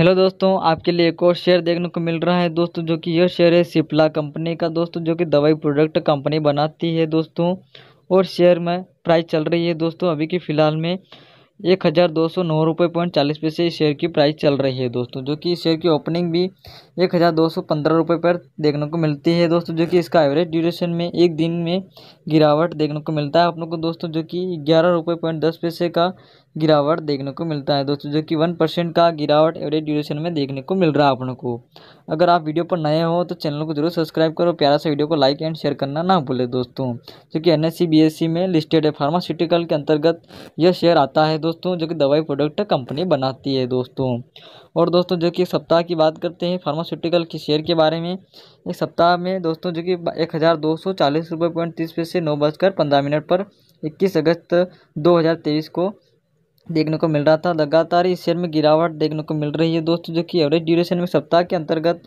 hello दोस्तों आपके लिए एक और शेयर देखने को मिल रहा है दोस्तों जो कि यह शेयर है सिप्ला कंपनी का दोस्तों जो कि दवाई प्रोडक्ट कंपनी बनाती है दोस्तों और शेयर में प्राइस चल रही है दोस्तों अभी की फ़िलहाल में एक हज़ार दो सौ नौ रुपये पॉइंट चालीस पैसे इस शेयर की प्राइस चल रही है दोस्तों जो कि शेयर की ओपनिंग भी एक हज़ार दो सौ पंद्रह रुपये पर देखने को मिलती है दोस्तों जो कि इसका एवरेज ड्यूरेशन में एक दिन में गिरावट देखने को मिलता है आप लोग को दोस्तों जो कि ग्यारह रुपये पॉइंट दस पैसे का गिरावट देखने को मिलता है दोस्तों जो कि वन परसेंट का गिरावट एवरेज ड्यूरेशन में देखने को मिल रहा है अपनों को अगर आप वीडियो पर नए हो तो चैनल को जरूर सब्सक्राइब करो प्यारा सा वीडियो को लाइक एंड शेयर करना ना भूले दोस्तों जो कि एन में लिस्टेड है फार्मास्यूटिकल के अंतर्गत यह शेयर आता है दोस्तों जो कि दवाई प्रोडक्ट कंपनी बनाती है दोस्तों और दोस्तों जो कि एक सप्ताह की बात करते हैं फार्मास्यूटिकल के शेयर के बारे में एक सप्ताह में दोस्तों जो कि एक हज़ार दो सौ चालीस रुपये पॉइंट तीस पैसे नौ बजकर पंद्रह मिनट पर इक्कीस अगस्त दो हज़ार तेईस को देखने को मिल रहा था लगातार इस शेयर में गिरावट देखने को मिल रही है दोस्तों जो कि एवरेज ड्यूरेशन में सप्ताह के अंतर्गत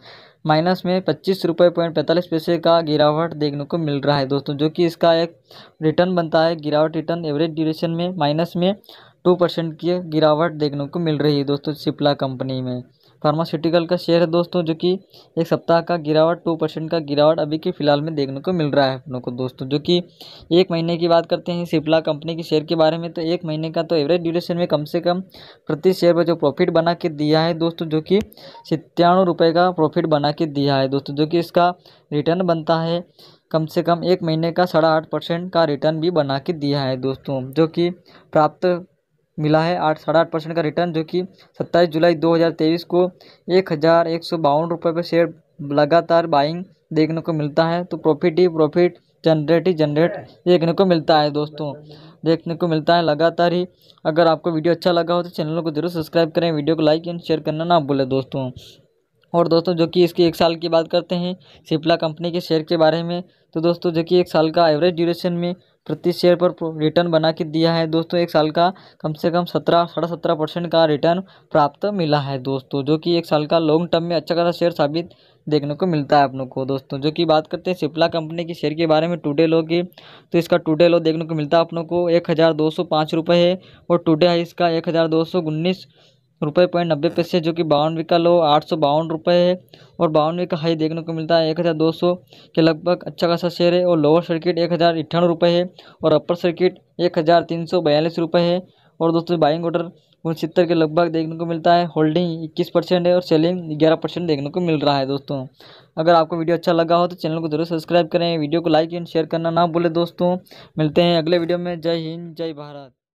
माइनस में पच्चीस रुपये पॉइंट पैंतालीस पैसे का गिरावट देखने को मिल रहा है दोस्तों जो कि इसका एक रिटर्न बनता है गिरावट रिटर्न एवरेज ड्यूरेशन में माइनस में टू परसेंट की गिरावट देखने को मिल रही है दोस्तों सिप्ला कंपनी में फार्मास्यूटिकल का शेयर है दोस्तों जो कि एक सप्ताह का गिरावट टू परसेंट का गिरावट अभी के फिलहाल में देखने को मिल रहा है अपनों को दोस्तों जो कि एक महीने की बात करते हैं सिप्ला कंपनी के शेयर के बारे में तो एक महीने का तो एवरेज ड्यूरेशन में कम से कम प्रति शेयर पर जो प्रॉफिट बना के दिया है दोस्तों जो कि सत्तानवे रुपये का प्रॉफिट बना के दिया है दोस्तों जो कि इसका रिटर्न बनता है कम से कम एक महीने का साढ़े आठ परसेंट का रिटर्न भी बना के दिया है दोस्तों जो कि प्राप्त मिला है आठ साढ़े आठ परसेंट का रिटर्न जो कि सत्ताईस जुलाई 2023 को एक हज़ार एक सौ बावन रुपये पर शेयर लगातार बाइंग देखने को मिलता है तो प्रॉफिट ही प्रॉफिट जनरेट ही जनरेट देखने को मिलता है दोस्तों देखने को मिलता है लगातार ही अगर आपको वीडियो अच्छा लगा हो तो चैनल को जरूर सब्सक्राइब करें वीडियो को लाइक एंड शेयर करना ना भूलें दोस्तों और दोस्तों जो कि इसकी एक साल की बात करते हैं सिप्ला कंपनी के शेयर के बारे में तो दोस्तों जो कि एक साल का एवरेज ड्यूरेशन में प्रति शेयर पर रिटर्न बना के दिया है दोस्तों एक साल का कम से कम सत्रह साढ़े सत्रह परसेंट का रिटर्न प्राप्त मिला है दोस्तों जो कि एक साल का लॉन्ग टर्म में अच्छा खासा शेयर साबित देखने को मिलता है अपनों को दोस्तों जो कि बात करते हैं सिप्ला कंपनी के शेयर के बारे में टूडे लो की तो इसका टूडे लो देखने को मिलता है अपनों को एक हज़ार दो सौ पाँच रुपये है और टूडे है इसका एक हज़ार दो सौ उन्नीस रुपये पॉइंट नब्बे पैसे जो कि बावनवे का लो आठ सौ बावन रुपये है और बावनवे का हाई देखने को मिलता है एक हज़ार दो सौ के लगभग अच्छा खासा शेयर है और लोअर सर्किट एक हज़ार अट्ठानवे रुपये है और अपर सर्किट एक हज़ार तीन सौ बयालीस रुपये है और दोस्तों बाइंग ऑर्डर उनसत्तर के लगभग देखने को मिलता है होल्डिंग इक्कीस परसेंट है और सेलिंग ग्यारह परसेंट देखने को मिल रहा है दोस्तों अगर आपको वीडियो अच्छा लगा हो तो चैनल को जरूर सब्सक्राइब करें वीडियो को लाइक एंड शेयर करना ना भूलें दोस्तों मिलते हैं अगले वीडियो में जय हिंद जय भारत